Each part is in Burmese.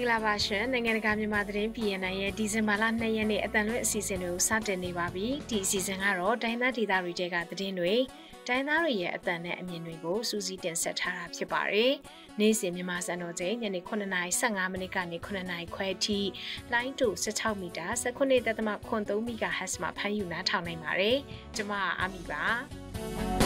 င်္ဂလာပါရှင်နိုင်ငံတကာမြန်မာသတင်း PNN ရဲ့ဒီဇင်ဘာလ2ရက်နေ့အတန်လွင့်အစီအစဉ်တွေကိုစတင်နေပါပြီဒီအစီအစဉ်ကတော့ဒိုင်းသားဒေသတွေတဲကသတင်းတွေဒိုင်းသားတွေရဲ့အတန်နဲ့အမြင်တွေကိုစူးစီးတင်ဆက်ထားတာဖြစ်ပါတယ်နေ့စဉ်မြန်မာစံတော်ချိန်ညနေ9:15မိနစ်ကနေ9:00ခွဲအထိလိုင်းတူ16မီတာ19.3 MHz မှာဖမ်းယူနားထောင်နိုင်ပါတယ်ကျွန်မအာမီပါ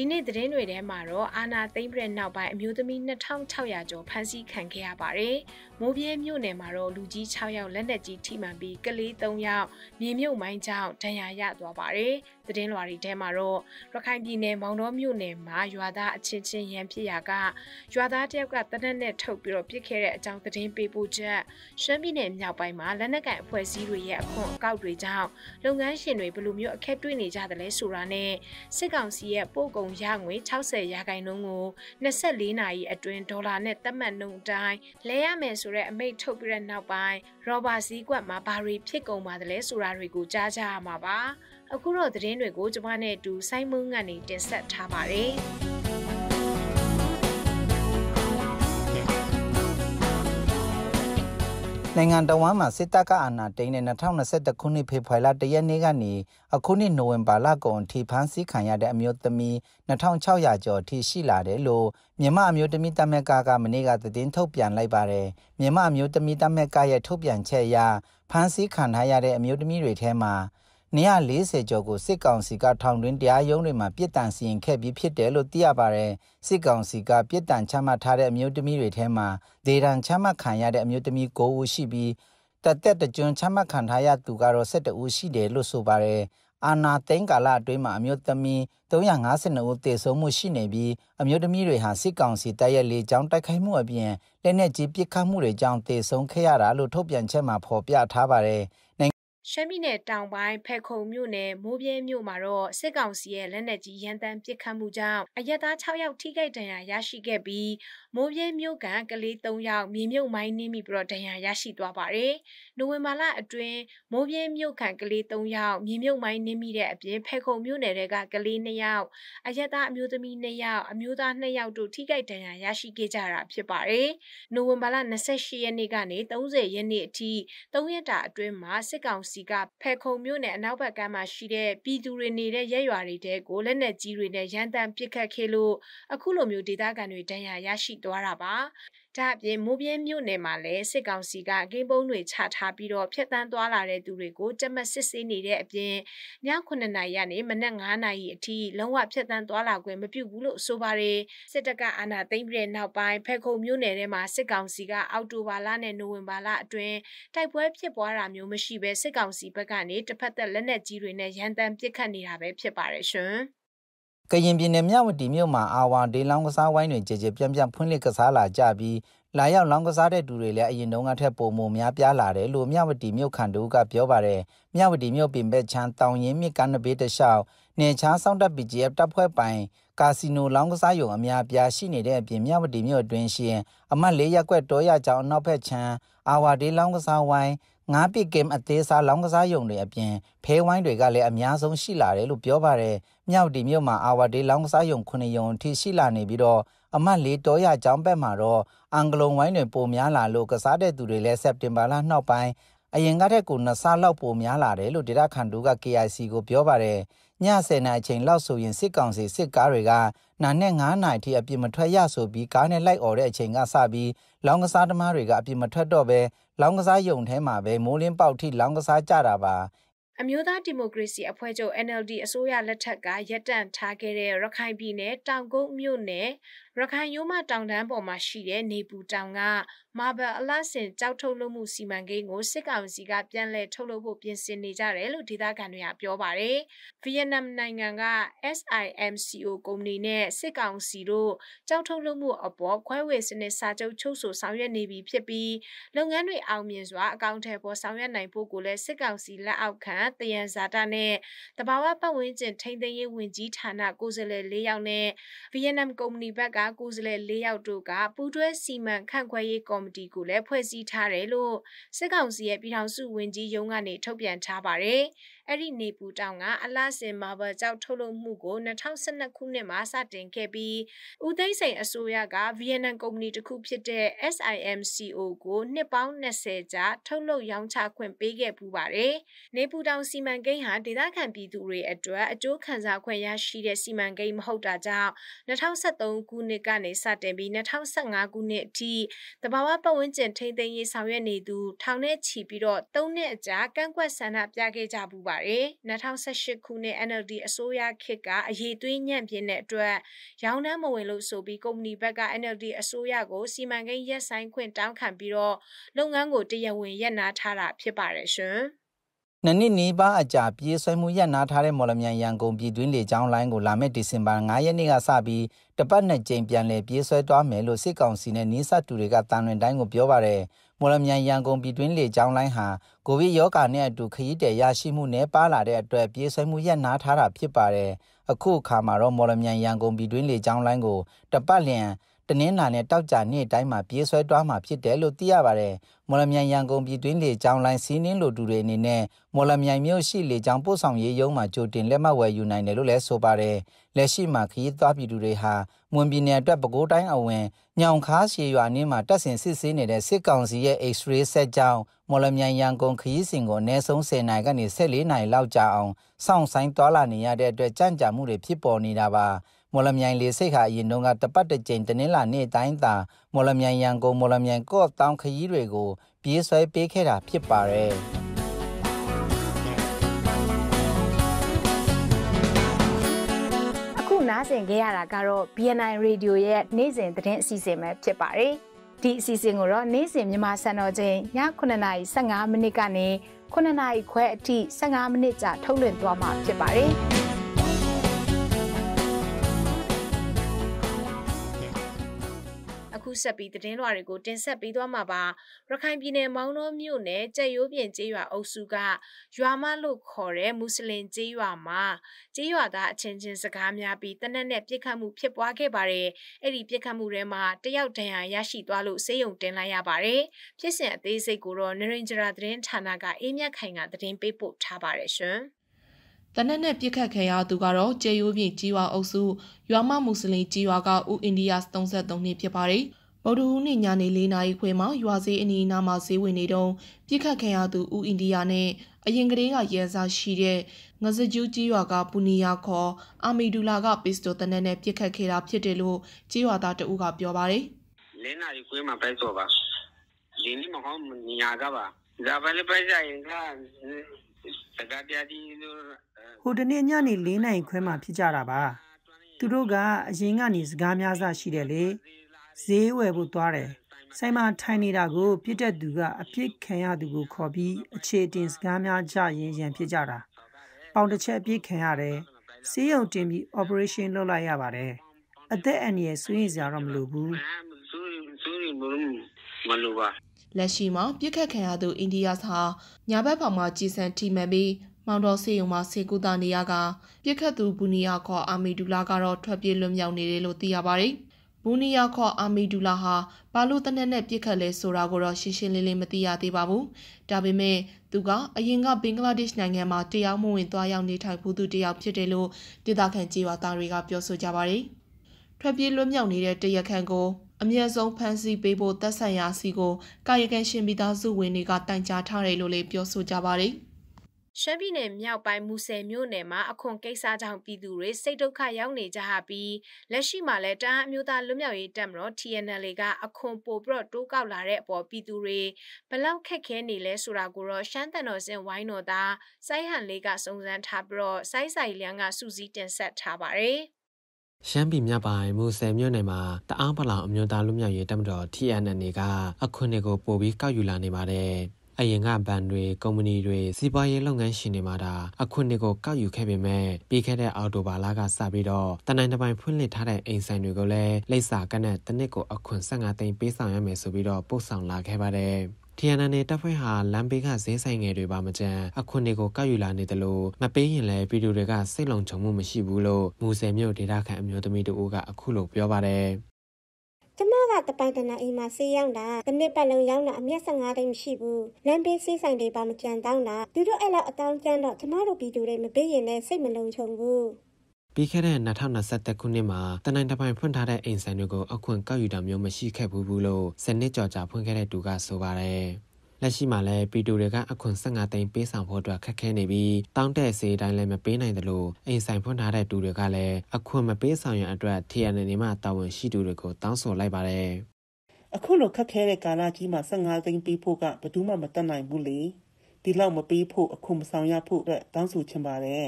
ဒီနေ့သတင်းတွေထဲမှာတော့အာနာသိမ့်ပြတဲ့နောက်ပိုင်းအမျိုးသမီး2600ကျော်ဖမ်းဆီးခံခဲ့ရပါတယ်။မိုးပြဲမြို့နယ်မှာတော့လူကြီး6ယောက်လက်နက်ကြီးထိမှန်ပြီးကလေး3ယောက်မြေမြုပ်မိုင်းကြောင့်ဒဏ်ရာရသွားပါတယ်။သတင်းလွှာတွေထဲမှာတော့ရခိုင်ပြည်နယ်မောင်တော်မြို့နယ်မှာရွာသားအချင်းချင်းရန်ဖြစ်ရာကရွာသားတယောက်ကတနက်နဲ့ထုတ်ပြီးတော့ပြစ်ခဲ့တဲ့အကြောင်းသတင်းပေးပို့ချက်ရှမ်းပြည်နယ်မြောက်ပိုင်းမှာလက်နက်ကန်အဖွဲ့အစည်းတွေရဲ့အခွင့်အကောက်တွေကြောင့်လုပ်ငန်းရှင်တွေဘယ်လိုမျိုးအခက်တွေ့နေကြသလဲဆိုတာနဲ့စစ်ကောင်စီရဲ့ပို့ကုန်ကုန်ရငွေ60ရာခိုင်နှုန်းကို24နာရီအတွင်းဒေါ်လာနဲ့သတ်မှတ်နှုန်းအတိုင်းလဲရမယ်ဆိုတဲ့အမိန့်ထုတ်ပြီးတဲ့နောက်ပိုင်းရောဘာစည်းကွက်မှာဘာတွေဖြစ်ကုန်ပါသလဲဆိုတာတွေကိုကြားကြရမှာပါအခုတော့သတင်းတွေကိုကျွန်မနဲ့အတူဆိုင်းမုန်းကနေတင်ဆက်ထားပါတယ်နိုင်ငံတော်ဝန်မှာစစ်တပ်ကအာဏာသိမ်းတဲ့2021ခုနှစ်ဖေဖော်ဝါရီလ1ရက်နေ့ကနေအခုနှစ်နိုဝင်ဘာလကုန်ထိဖမ်းဆီးခံရတဲ့အမျိုးသမီး2600ကျော်ထိရှိလာတယ်လို့မြန်မာအမျိုးသမီးတမက်ကကမနေ့ကသတင်းထုတ်ပြန်လိုက်ပါတယ်မြန်မာအမျိုးသမီးတမက်ကရဲ့ထုတ်ပြန်ချက်အရဖမ်းဆီးခံထားရတဲ့အမျိုးသမီးတွေထဲမှာ240ကျော်ကိုစစ်ကောင်စီကထောင်တွင်တရားရုံးတွေမှာပြစ်ဒဏ်စီရင်ခဲ့ပြီးဖြစ်တယ်လို့သိရပါတယ်။စစ်ကောင်စီကပြစ်ဒဏ်ချမှတ်ထားတဲ့အမျိုးသမီးတွေထဲမှာဒေဒဏ်ချမှတ်ခံရတဲ့အမျိုးသမီး9ဦးရှိပြီးတသက်တကျွန်းချမှတ်ခံထားရသူကတော့17ဦးရှိတယ်လို့ဆိုပါတယ်။အာနာသိန်းကာလအတွင်းမှာအမျိုးသမီး352ဦးသေဆုံးမှုရှိနေပြီးအမျိုးသမီးတွေဟာစစ်ကောင်စီတပ်ရဲ့လေကြောင်းတိုက်ခိုက်မှုအပြင်လက်နက်ကြီးပစ်ခတ်မှုတွေကြောင့်သေဆုံးခဲ့ရတာလို့ထုတ်ပြန်ချက်မှာဖော်ပြထားပါတယ်။ရှမ်းပြည်နယ်တောင်ပိုင်းဖက်ခုံမြို့နယ်မိုးပြဲမြို့မှာတော့စစ်ကောင်စီရဲ့လက်နက်ကြီးရန်တမ်းပစ်ခတ်မှုကြောင့်အရက်သား6ယောက်ထိခိုက်ဒဏ်ရာရရှိခဲ့ပြီးမိုးပြဲမြို့ကန်ကလေး၃ယောက်မြေမြုပ်မိုင်းနှင်းပြီးတော့ဒဏ်ရာရရှိသွားပါတယ်။နိုဝင်ဘာလအတွင်းမိုးပြဲမြို့ကန်ကလေး၃ယောက်မြေမြုပ်မိုင်းနှင်းမိတဲ့အပြင်ဖဲခုံမြို့နယ်တွေကကလေး၂ယောက်အရသာအမျိုးသမီး၂ယောက်အမျိုးသား၂ယောက်တို့ထိခိုက်ဒဏ်ရာရရှိခဲ့ကြတာဖြစ်ပါတယ်။နိုဝင်ဘာလ28ရက်နေ့ကနေ30ရက်နေ့အထိ၃ရက်တာအတွင်းမှာစစ်ကောင်စီကဖဲခုံမြို့နယ်အနောက်ဘက်ကမ်းမှာရှိတဲ့ပြည်သူတွေနေတဲ့ရဲရွာတွေတဲကိုလက်နက်ကြီးတွေနဲ့ရန်တမ်းပစ်ခတ်ခဲ့လို့အခုလိုမျိုးဒေသခံတွေဒဏ်ရာရရှိသွားသွားတာပါ။ဒါအပြင်မိုးပြင်းမြို့နယ်မှာလည်းစစ်ကောင်စီကကင်းပုံးတွေချထားပြီးတော့ဖျက်ဆီးသွားလာတဲ့သူတွေကိုကြက်မစစ်ဆေးနေတဲ့အပြင်ည9နာရီကနေမနက်9နာရီအထိလုံးဝဖျက်ဆီးသွားလာခွင့်မပြုဘူးလို့ဆိုပါတယ်။စစ်တပ်ကအာဏာသိမ်းပြီးတဲ့နောက်ပိုင်းဖက်ခုံမြို့နယ်ထဲမှာစစ်ကောင်စီကအောက်တိုဘာလနဲ့နိုဝင်ဘာလအတွင်းတိုက်ပွဲဖြစ်ပွားတာမျိုးမရှိဘဲစစ်ကောင်စီဘက်ကနေတစ်ဖက်သက်လက်နက်ကြီးတွေနဲ့ရန်တမ်းပစ်ခတ်နေတာပဲဖြစ်ပါတယ်ရှင်။ကရင်ပြည်နယ်မြဝတီမြို့မှာအာဝါဒေလောင်းကစားဝိုင်းတွေကြည်ကြပြန့်ပြန့်ဖွင့်လှစ်ကစားလာကြပြီးလာရောက်လောင်းကစားတဲ့သူတွေလည်းအရင်တုန်းကထက်ပိုမိုများပြားလာတယ်လို့မြဝတီမြို့ခံတို့ကပြောပါတယ်မြဝတီမြို့ပင်ဘက်ချမ်းတောင်ရင်မြစ်ကမ်းနဘေးတလျှောက်နေချားဆောင်တပ် BGF တပ်ဖွဲ့ပိုင်ကာစီနိုလောင်းကစားရုံအများပြားရှိနေတဲ့အပြင်မြဝတီမြို့အတွင်းရှိရင်အမှတ်၄ရပ်ကွက်တောရကျောင်းနောက်ဖက်ချမ်းအာဝါဒေလောင်းကစားဝိုင်းငါးပစ်ကင်အသေးစားလောင်းကစားရုံတွေအပြင်ဖဲဝိုင်းတွေကလည်းအများဆုံးရှိလာတယ်လို့ပြောပါတယ်။မြောက်ဒီမြို့မှာအာဝဒေးလောင်းကစားရုံ9ရုံအထိရှိလာနေပြီးတော့အမှတ်၄တောရကျောင်းဘက်မှာတော့အင်္ဂလုံဝိုင်းတွေပိုများလာလို့ကစားတဲ့သူတွေလည်းစက်တင်ဘာလနောက်ပိုင်းအရင်ကထက်ကိုနှစ်ဆလောက်ပိုများလာတယ်လို့ဒေတာခန်တူက KIC ကိုပြောပါတယ်။ည10နာရီချိန်လောက်ဆိုရင်စစ်ကောင်စီစစ်ကားတွေကနာနဲ့9နာရီထိအပြစ်မထွက်ရဆိုပြီးကားနဲ့လိုက်អော်တဲ့အချိန်ကစပြီးလောင်းကစားသမားတွေကအပြစ်မထွက်တော့ပဲလောင်းကစားယုံထဲမှာပဲမိုးလင်းပေါက်ထိလောင်းကစားကြတာပါအမျိုးသားဒီမိုကရေစီအဖွဲ့ချုပ် NLD အစိုးရလက်ထက်ကရပ်တန့်ထားခဲ့တဲ့ရခိုင်ပြည်နယ်တောင်ကုန်းမြို့နယ်ရခိုင်ရိုးမတောင်တန်းပေါ်မှာရှိတဲ့နေပူတောင်ကမာဘယ်အလှဆင်ကြောက်ထုတ်လုပ်မှုစီမံကိန်းကိုစစ်ကောင်စီကပြန်လည်ထုတ်လုပ်ဖို့ပြင်ဆင်နေကြတယ်လို့ဒေသခံတွေကပြောပါတယ်။ဗီယက်နမ်နိုင်ငံက SIMCO ကုမ္ပဏီနဲ့စစ်ကောင်စီတို့ကြောက်ထုတ်လုပ်မှုအပေါ်ခွဲဝေစနစ်စာချုပ်ချုပ်ဆိုဆောင်ရွက်နေပြီဖြစ်ပြီးလုပ်ငန်းတွေအောင်မြင်စွာအကောင့်ထဲပေါ်ဆောင်ရွက်နိုင်ဖို့ကိုလည်းစစ်ကောင်စီလက်အောက်ခံတယံဇာတာနဲ့တဘာဝပတ်ဝန်းကျင်ထိန်းသိမ်းရေးဝန်ကြီးဌာနကိုယ်စားလှယ်၄ယောက်နဲ့ဗီယက်နမ်ကုမ္ပဏီဘက်ကသားကိုယ်စားလှယ်၄ယောက်တို့ကပူးတွဲစီမံခန့်ခွဲရေးကော်မတီကိုလည်းဖွဲ့စည်းထားတယ်လို့စစ်ကောင်စီရဲ့ပြည်ထောင်စုဝန်ကြီးရုံးကနေထုတ်ပြန်ထားပါတယ်။အဲ့ဒီနေပူတောင်ကအလားစင်မာဘယ်ကြောက်ထုတ်လုပ်မှုကို2012ခုနှစ်မှာစတင်ခဲ့ပြီးဦးသိန်းစိန်အစိုးရကဗီယက်နမ်ကုမ္ပဏီတစ်ခုဖြစ်တဲ့ SIMCO ကိုနှစ်ပေါင်း20ကြာထုတ်လုပ်ရောင်းချခွင့်ပေးခဲ့ပူပါတယ်။နေပူတောင်စီမံကိန်းဟာဒေသခံပြည်သူတွေအတွက်အကျိုးခံစားခွင့်ရရှိတဲ့စီမံကိန်းမဟုတ်တာကြောင့်2013ခုနှစ်ကနေစတင်ပြီး2015ခုနှစ်အထိတဘာဝပတ်ဝန်းကျင်ထိန်းသိမ်းရေးဆောင်ရွက်နေသူထောင်နဲ့ချီပြီးတော့၃နှစ်အကြာကန့်ကွက်ဆန္ဒပြခဲ့ကြပူပါပါတယ်။2018ခုနှစ် NLD အစိုးရခေတ်ကအရေးသွေးညံ့ပြင်းတဲ့အတွက်ရောင်းတန်းမဝင်လို့ဆိုပြီးကုမ္ပဏီဘက်က NLD အစိုးရကိုစီမံကိန်းရပ်ဆိုင်ခွင့်တောင်းခံပြီးတော့လုပ်ငန်းကိုတရားဝင်ရပ်နားထားတာဖြစ်ပါတယ်ရှင်။နှစ်နှစ်နီးပါးအကြာပြေးဆွဲမှုရပ်နားထားတဲ့မော်လမြိုင်ရန်ကုန်ပြည်တွင်းလေကြောင်းလိုင်းကိုလာမယ့်ဒီဇင်ဘာ9ရက်နေ့ကစပြီးတပတ်နှစ်ကြိမ်ပြန်လည်ပြေးဆွဲသွားမယ်လို့စစ်ကောင်စီနဲ့နှင်းဆက်တူတွေကတာဝန်တိုင်းကိုပြောပါတယ်။မော်လမြိုင်ရန်ကုန်ပြည်တွင်းလေကြောင်းလိုင်းဟာကိုဗစ်ရောဂါနဲ့အတူခရီးတည်ရရှိမှုနဲ့ပါလာတဲ့အတွက်ပြေးဆွဲမှုရပ်နားထားတာဖြစ်ပါတယ်။အခုအခါမှာတော့မော်လမြိုင်ရန်ကုန်ပြည်တွင်းလေကြောင်းလိုင်းကိုတပတ်လျင်တနင်္လာနဲ့တောက်ကြနေ့တိုင်းမှာပြေးဆွဲတွားမှာဖြစ်တယ်လို့သိရပါတယ်။မော်လမြိုင်ရန်ကုန်ပြည်တွင်းလေကြောင်းလိုင်းစီးနင်းလိုတူတွေအနေနဲ့မော်လမြိုင်မြို့ရှိလေကြောင်းပို့ဆောင်ရေးရုံးမှာကြိုတင်လက်မှတ်ဝယ်ယူနိုင်တယ်လို့လည်းဆိုပါတယ်။လက်ရှိမှာခရီးသွားပြည်သူတွေဟာမွန်ပြည်နယ်အတွက်ပဲခူးတိုင်းအဝင်ညောင်ခါရှေရွာနှင်းမှာတပ်ဆင်စစ်ဆေးနေတဲ့စစ်ကောင်စီရဲ့ X-ray ဆက်ကြောင်းမော်လမြိုင်ရန်ကုန်ခရီးစဉ်ကိုအနည်းဆုံး10နိုင်ကနေ14နိုင်လောက်ကြာအောင်စောင့်ဆိုင်သွားလာနေရတဲ့အတွက်ကြန့်ကြာမှုတွေဖြစ်ပေါ်နေတာပါ။မော်လမြိုင်လေစိတ်ခါအရင်တုန်းကတပတ်တစ်ကြိမ်တနင်္လာနေ့တိုင်းသာမော်လမြိုင်ရန်ကုန်မော်လမြိုင်ကော့တောင်ခရီးတွေကိုပြေးဆွဲပေးခဲ့တာဖြစ်ပါတယ်နားဆင်ခဲ့ရတာကတော့ BNI Radio ရဲ့နေ့စဉ်သတင်းအစီအစဉ်ပဲဖြစ်ပါတယ်။ဒီအစီအစဉ်ကိုတော့နေ့စဉ်မြန်မာစံတော်ချိန်ည9:55မိနစ်ကနေ9:00ခွဲအထိ15မိနစ်ကြာထုတ်လွှင့်သွားမှာဖြစ်ပါတယ်။ဆက်ပြီးသတင်းလွှာတွေကိုတင်ဆက်ပေးသွားမှာပါရခိုင်ပြည်နယ်မောင်းနှောမြို့နယ်ကြက်ရိုးပြင်ကျေးရွာအုပ်စုကရွာမလို့ခေါ်တဲ့မွတ်စလင်ကျေးရွာမှာကျေးရွာသားအချင်းချင်းစကားများပြီးတနက်နဲ့ပြစ်ခတ်မှုဖြစ်ပွားခဲ့ပါတယ်အဲ့ဒီပြစ်ခတ်မှုထဲမှာတယောက်ဒဏ်ရာရရှိသွားလို့စေယုံတင်လိုက်ရပါတယ်ဖြစ်စဉ်အသေးစိတ်ကိုတော့နရင်ဂျရာသတင်းဌာနကအေးမြတ်ခိုင်ကသတင်းပေးပို့ထားပါတယ်ရှင်တနက်နဲ့ပြစ်ခတ်ခံရသူကတော့ကျေယိုးပြင် ကြီးဝါအုပ်စုရွာမမွတ်စလင်ကြီးဝါကဦးအိန္ဒိယ33နှစ်ဖြစ်ပါတယ်။ဗုဒ္ဓဟူးနေ့ညနေ၄နာရီခွဲမှာရွာစည်းအနီးအနားမှာဈေးဝင်နေတုန်းပြစ်ခတ်ခံရသူဦးအိန္ဒိယနဲ့အရင်ကတည်းကရန်စာရှိတဲ့ငစကြူးကြီးရွာက ပူနီယာခေါ်အာမီဒူလာက ပစ္စတိုတနက်နဲ့ပြစ်ခတ်ခဲ့တာဖြစ်တယ်လို့ကြီးရွာသားတဦးကပြောပါတယ်။၄နာရီခွဲမှာပဲဆိုပါ။ဒီနေ့မဟုတ်ညကပါ။ဒါပဲလေပဲကြရင်ကတကပြတီလို့ဟိုတနေ့ညနေ၄နာရီခွဲမှာဖြစ်ကြတာပါ။သူတို့ကအရင်ကနေစကားများစရှိတယ်လေ။ဈေးဝယ်ဖို့သွားတယ်ဆိုင်မှာထိုင်နေတာကိုပြစ်တဲ့သူကအပြစ်ခံရသူကိုခေါ်ပြီးအခြေတင်စကားများကြရင်ရန်ဖြစ်ကြတာပေါင်တစ်ချက်အပြစ်ခံရတယ်ဆေးရုံတင်ပြီး operation လုပ်လိုက်ရပါတယ်အသက်အန္တရာယ်ဆွေးရင်စရာတော့မလိုဘူးမလိုပါလက်ရှိမှာပြစ်ခတ်ခံရသူအိန္ဒိယဟာညာဘက်ပေါင်မှာကြည်စံထိမှန်ပြီးမောင်တော်စေယုံမှာစေကူတာနေရကပြစ်ခတ်သူဘူနီယာခေါ်အာမီဒူလာကတော့ထွက်ပြေးလွတ်မြောက်နေတယ်လို့သိရပါတယ်။ဘူနီယာခေါ်အာမီဒူလာဟာဘာလို့တနက်နဲ့ပြစ်ခတ်လဲဆိုတာကိုတော့ရှင်းရှင်းလင်းလင်းမသိရသေးပါဘူး။ဒါပေမဲ့သူကအရင်ကဘင်္ဂလားဒေ့ရှ်နိုင်ငံမှာတရားမဝင်သွားရောက်နေထိုင်ဖူးသူတယောက်ဖြစ်တယ်လို့ဒေသခံကြေးဝါသားတွေက ပြောဆိုကြပါတယ်။ထွက်ပြေးလွတ်မြောက်နေတဲ့တရခန်ကိုအမြင့်ဆုံးဖမ်းဆီးပေးဖို့သက်ဆိုင်ရာစီကိုကာယကံရှင်မိသားစုဝင်တွေကတိုင်ကြားထားတယ်လို့လည်းပြောဆိုကြပါတယ်။ရှမ်းပြည်နယ်မြောက်ပိုင်းမူဆယ်မြို့နယ်မှာအခွန်ကိစ္စကြောင့်ပြည်သူတွေစိတ်ဒုက္ခရောက်နေကြပြီးလက်ရှိမှာလည်းတအားအမျိုးသားလွတ်မြောက်ရေးတပ်မတော် TNL ကအခွန်ပိုပြီးတော့တိုးကောက်လာတဲ့အပေါ်ပြည်သူတွေဘလောက်ခက်ခဲနေလဲဆိုတာကိုတော့ရှမ်းတန်တော်စင်ဝိုင်းတော်သားစိုင်းဟန်လေးကစုံစမ်းထားပြီးတော့စိုင်းဆိုင်လျန်းကစူးစီးတင်ဆက်ထားပါတယ်။ရှမ်းပြည်မြောက်ပိုင်းမူဆယ်မြို့နယ်မှာတအားပလောင်အမျိုးသားလူမျိုးရေးတပ်မတော် TNN ကအခုနှစ်ကိုပို့ပြီးကောက်ယူလာနေပါတယ်အရင်ကဘဏ်တွေကုမ္ပဏီတွေစီးပွားရေးလုပ်ငန်းရှင်တွေမှာဒါအခွင့်တွေကိုကောက်ယူခဲ့ပေမဲ့ပြီးခဲ့တဲ့အော်တိုဘာလကစပြီးတော့တနိုင်တပိုင်ဖွင့်လှစ်ထားတဲ့အိမ်ဆိုင်တွေကိုလည်းလိပ်စာကနဲ့တနစ်ကိုအခွင့်15သိန်းပေးဆောင်ရမယ်ဆိုပြီးတော့ပို့ဆောင်လာခဲ့ပါတယ်။ TNN နဲ့တပ်ဖွဲ့ဟာလမ်းဘေးကဈေးဆိုင်ငယ်တွေပါမကြမ်းအခွင့်တွေကိုကောက်ယူလာနေတယ်လို့မပေးရင်လည်းဗီဒီယိုတွေကစိတ်လုံခြုံမှုမရှိဘူးလို့မူဆယ်မြို့ဒေသခံအမျိုးသမီးတို့ကအခုလိုပြောပါတယ်။ကတပိုင်တနာအိမ်မှာဆေးရောက်တာတစ်နှစ်ပတ်လုံးရောက်တာအမျက်15တိတ်မရှိဘူးလမ်းဘေးဆေးဆိုင်တွေပါမကြံတောင်းတာသူတို့အဲ့လောက်အတောင်းကျမ်းတော့ကျမတို့ပြည်သူတွေမပေးရင်လည်းစိတ်မလုံခြုံဘူးပြီးခဲ့တဲ့2021ခုနှစ်မှာတနိုင်တပိုင်ဖွင့်ထားတဲ့အိမ်ဆိုင်တွေကိုအခွင့်ကောက်ယူတာမျိုးမရှိခဲ့ဘူးလို့စနစ်ကြော်ကြာဖွင့်ခဲ့တဲ့သူကဆိုပါတယ်။လက်ရှိမှာလည်းပီတူတွေကအခွန်15သိန်းပေးဆောင်ဖို့အတွက်ခက်ခဲနေပြီးတောင်းတဲ့ဈေးတိုင်းလည်းမပေးနိုင်သလိုအိမ်ဆိုင်ဖွင့်ထားတဲ့တူတွေကလည်းအခွန်မပေးဆောင်ရန်အတွက်ထရန်နေမှတာဝန်ရှိသူတွေကိုတောင်းဆိုလိုက်ပါတယ်အခုလိုခက်ခဲတဲ့ကာလကြီးမှာ15သိန်းပေးဖို့ကဘယ်သူမှမတတ်နိုင်ဘူးလေဒီလောက်မပေးဖို့အခွန်မဆောင်ရဖို့အတွက်တောင်းဆိုချင်ပါတယ်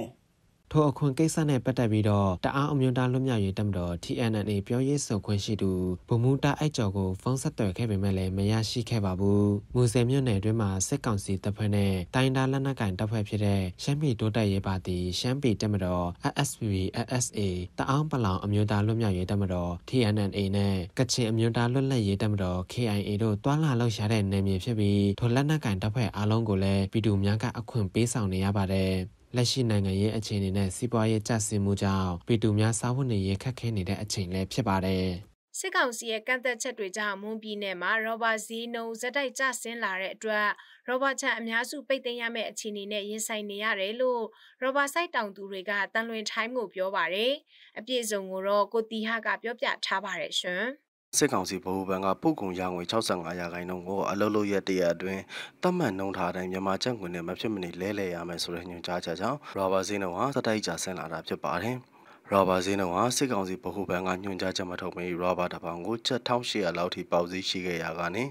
ထိုအခွင့်ကိစ္စနဲ့ပတ်သက်ပြီးတော့တအားအမျိုးသားလွတ်မြောက်ရေးတပ်မတော် TNNA ပြောရေးဆိုခွင့်ရှိသူဗိုလ်မှူးတာအိုက်ကျော်ကိုဖုန်းဆက်သွယ်ခဲ့ပေမဲ့လည်းမရရှိခဲ့ပါဘူး။မူဆယ်မြို့နယ်အတွင်းမှာစစ်ကောင်စီတပ်ဖွဲ့နဲ့တိုင်းဒါလက်နက်ကင်တပ်ဖွဲ့ဖြစ်တဲ့ရှမ်းပြည်တိုးတက်ရေးပါတီရှမ်းပြည်တပ်မတော် SSB SSA တအောင်းပလောင်အမျိုးသားလွတ်မြောက်ရေးတပ်မတော် TNNA နဲ့ကချင်အမျိုးသားလွတ်လပ်ရေးတပ်မတော် KIA တို့တွာလာလှုပ်ရှားတဲ့နယ်မြေဖြစ်ပြီးထိုလက်နက်ကင်တပ်ဖွဲ့အားလုံးကိုလည်းပြည်သူများကအခွင့်ပေးဆောင်နေရပါတယ်။လက်ရှိနိုင်ငံရဲ့အခြေအနေနဲ့စီးပွားရေးကျဆင်းမှုကြောင့်ပြည်သူများစားဝတ်နေရေးခက်ခဲနေတဲ့အချိန်လည်းဖြစ်ပါတယ်။စစ်ကောင်စီရဲ့ကန့်သက်ချက်တွေကြောင့်မွန်ပြည်နယ်မှာရောဘတ်ဈေးနှုန်းဇက်တိုက်ကျဆင်းလာတဲ့အတွက်ရောဘတ်ချက်အများစုပိတ်သိမ်းရမယ့်အခြေအနေနဲ့ရင်ဆိုင်နေရတယ်လို့ရောဘတ်ဆိုင်တောင်သူတွေကတန်လွင်ထိုင်းကိုပြောပါရယ်အပြည့်စုံကိုတော့ကိုတီဟာကပြောပြထားပါတယ်ရှင်။စစ်ကောင်စီဗဟိုဘဏ်ကပို့ကုန်ရငွေ65ရာခိုင်နှုန်းကို အလုပ်လုပ်ရတရအတွင်းသတ်မှတ်နှုန်းထားတိုင်းမြန်မာကျပ်ငွေနဲ့မဖြစ်မနေလဲလှယ်ရမယ်ဆိုတဲ့ညွှန်ကြားချက်ကြောင့်ရာဘာဈေးနှုန်းဟာစတိုက်ကျဆင်းလာတာဖြစ်ပါတယ်။ရာဘာဈေးနှုန်းဟာစစ်ကောင်စီဗဟိုဘဏ်ကညွှန်ကြားချက်မထုတ်မီရာဘာတစ်ပေါင်ကို7800လောက်ထိပေါက်ဈေးရှိခဲ့ရာကနေ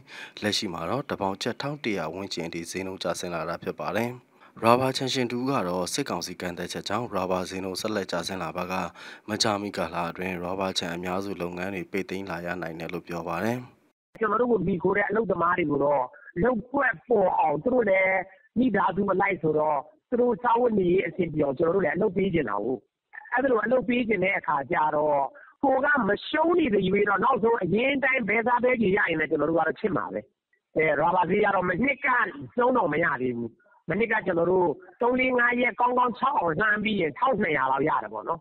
လက်ရှိမှာတော့တစ်ပေါင်7100ဝန်းကျင်အထိဈေးနှုန်းကျဆင်းလာတာဖြစ်ပါတယ်။ရာဘာချန်ရှင်တူကတော့စစ်ကောင်စီကန်တဲ့ချက်ကြောင့်ရာဘာဇင်းတို့ဆက်လက်ကျဆင်းလာပါကမကြာမီကာလအတွင်းရာဘာချန်အများစုလုပ်ငန်းတွေပိတ်သိမ်းလာရနိုင်တယ်လို့ပြောပါတယ်။ကျွန်တော်တို့ကမိခိုးတဲ့အလုပ်သမားတွေကိုတော့လောက်ွက်ပေါ်အောင်သူတို့လည်းမိသားစုအလိုက်ဆိုတော့သူတို့စာဝတ်နေရေးအဆင်ပြေအောင်ကျွန်တော်တို့လည်းအလုပ်ပေးကြတာဟုတ်။အဲ့ဒါလိုအလုပ်ပေးခြင်းတဲ့အခါကျတော့ကိုကမရှုံးနေတဲ့ယူရတော့နောက်ဆုံးအရင်တိုင်းဘဲစားဘဲကြီးရရင်လည်းကျွန်တော်တို့ကတော့ချစ်မှာပဲ။အဲရာဘာဈေးကတော့မနှစ်ကသုံးတော့မရသေးဘူး။မနှစ်ကကျွန်တော်တို့3 4 5ရက်ကောင်းကောင်း6အောင်လှမ်းပြီးရင်1200လောက်ရတယ်ပေါ့နော်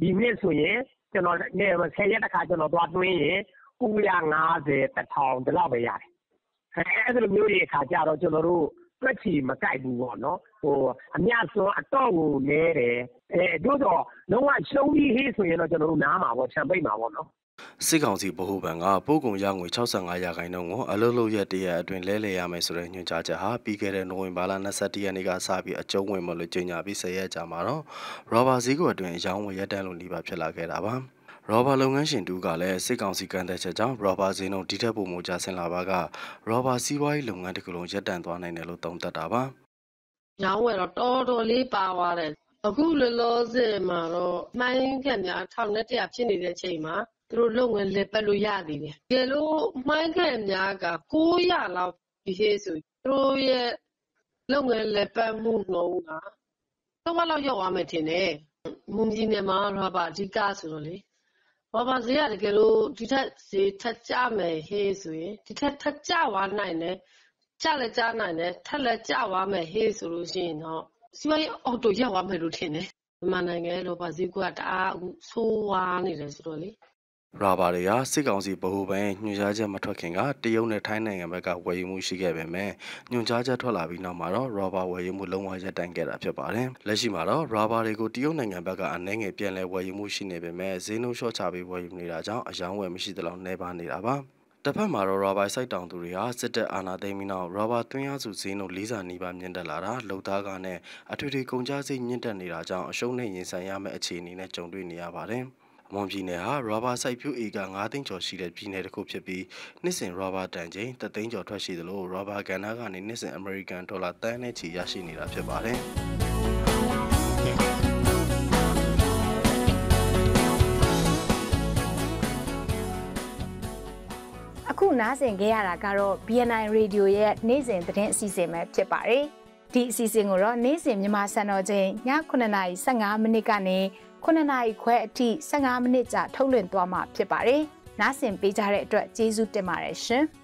ဒီနှစ်ဆိုရင်ကျွန်တော်နဲ့10ရက်တစ်ခါကျွန်တော်သွားတွင်းရင်950 1000ဒီလောက်ပဲရတယ်အဲအဲ့လိုမျိုးတွေအခါကျတော့ကျွန်တော်တို့တွက်ချီမကြိုက်ဘူးပေါ့နော်ဟိုအမြဆုံးအတော့ကိုလဲတယ်အဲတို့တော့လုံးဝရှုံးပြီးဟေးဆိုရင်တော့ကျွန်တော်တို့နားမှာပေါ့ခြံပိတ်မှာပေါ့နော်စစ်ကောင်စီဗဟိုဘဏ်ကပို့ကုန်ရငွေ65ရာခိုင်နှုန်းကိုအလုပ်လုပ်ရတရက်အတွင်းလဲလှယ်ရမယ်ဆိုတဲ့ညွှန်ကြားချက်ဟာပြီးခဲ့တဲ့နိုဝင်ဘာလ21ရက်နေ့ကစပြီးအကျုံးဝင်မလို့ကြေညာပြီး10ရက်ကြာမှာတော့ရောဘာဈေးကွက်အတွင်းအယောင်းဝယ်ရက်တန်းလို့နှိပါဖြစ်လာခဲ့တာပါ။ရောဘာလုပ်ငန်းရှင်တူကလည်းစစ်ကောင်စီကန့်တဲ့ချက်ကြောင့်ရောဘာဈေးနှုန်းဒီထက်ပိုမိုကျဆင်းလာပါကရောဘာစီးပွားရေးလုပ်ငန်းတစ်ခုလုံးရပ်တန့်သွားနိုင်တယ်လို့သုံးသပ်တာပါ။ရောင်းဝယ်တော့တော်တော်လေးပါသွားတယ်။အခုလောလောဆယ်မှာတော့မှိုင်းကများ1100ဖြစ်နေတဲ့အချိန်မှာသူတို့လုပ်ငန်းလည်ပတ်လို့ရသေးတယ်။တကယ်လို့မှိုင်းခံများက၉၀၀လောက်ဒီနေ့ဆိုသူတို့ရဲ့လုပ်ငန်းလည်ပတ်မှုနှုန်းကတဝက်လောက်လျော့သွားမယ်ထင်တယ်။မွန်ပြည်နယ်မှာကရာဘာအဓိကဆိုတော့လေ။ရာဘာဈေးကတကယ်လို့ဒီထက်ဈေးထပ်ကျမယ်ဟေ့ဆိုရင်ဒီထက်ထပ်ကျသွားနိုင်တယ်။ကျလည်းကျနိုင်တယ်။ထပ်လည်းကျသွားမယ်ဟေ့ဆိုလို့ရှိရင်တော့စီးပွားရေးအော်တိုရပ်သွားမယ်လို့ထင်တယ်။မြန်မာနိုင်ငံရဲ့ရာဘာဈေးကွက်ကတအားအခုဆိုးဝါးနေတယ်ဆိုတော့လေရာဘာတွေကစစ်ကောင်စီဗဟိုဘဏ်ညွှန်ကြားချက်မထွက်ခင်ကတရုတ်နဲ့ထိုင်းနိုင်ငံဘက်ကဝယ်ယူမှုရှိခဲ့ပေမဲ့ညွှန်ကြားချက်ထွက်လာပြီးနောက်မှာတော့ရာဘာဝယ်ယူမှုလုံးဝရပ်တန့်ခဲ့တာဖြစ်ပါတယ်။လက်ရှိမှာတော့ရာဘာတွေကိုတရုတ်နိုင်ငံဘက်ကအနှဲငယ်ပြန်လည်ဝယ်ယူမှုရှိနေပေမဲ့ဈေးနှုန်းလျှော့ချပြီးဝယ်ယူနေတာကြောင့်အယောင်းဝယ်မရှိသလောက်နှဲပါနေတာပါ။တစ်ဖက်မှာတော့ရာဘာစိုက်တောင်သူတွေဟာစစ်တပ်အာဏာသိမ်းပြီးနောက်ရာဘာသွင်းရစုဈေးနှုန်း၄ဆနီးပါးမြင့်တက်လာတာလှုပ်သားကနဲ့အထွေထွေကုန်ကျစရိတ်မြင့်တက်နေတာကြောင့်အရှုံးနဲ့ရင်ဆိုင်ရမယ့်အခြေအနေနဲ့ကြုံတွေ့နေရပါတယ်။မွန်ပြည်နယ်ဟာရာဘာစိုက်ပျိုးဧက9သိန်းကျော်ရှိတဲ့ပြည်နယ်တစ်ခုဖြစ်ပြီးနှစ်စဉ်ရာဘာတန်ချိန်3သိန်းကျော်ထွက်ရှိသလိုရာဘာကဏ္ဍကနေနှစ်စဉ်အမေရိကန်ဒေါ်လာတန်နဲ့ချီရရှိနေတာဖြစ်ပါတယ်။ခုနားဆင်ခဲ့ရတာကတော့ BNI Radio ရဲ့နေ့စဉ်သတင်းအစီအစဉ်ပဲဖြစ်ပါတယ်။ဒီအစီအစဉ်ကိုတော့နေ့စဉ်မြန်မာစံတော်ချိန်ည9:55မိနစ်ကနေ9နာရီခွဲအထိ15မိနစ်ကြာထုတ်လွှင့်သွားမှာဖြစ်ပါတယ်။နားဆင်ပေးကြတဲ့အတွက်ကျေးဇူးတင်ပါတယ်ရှင်။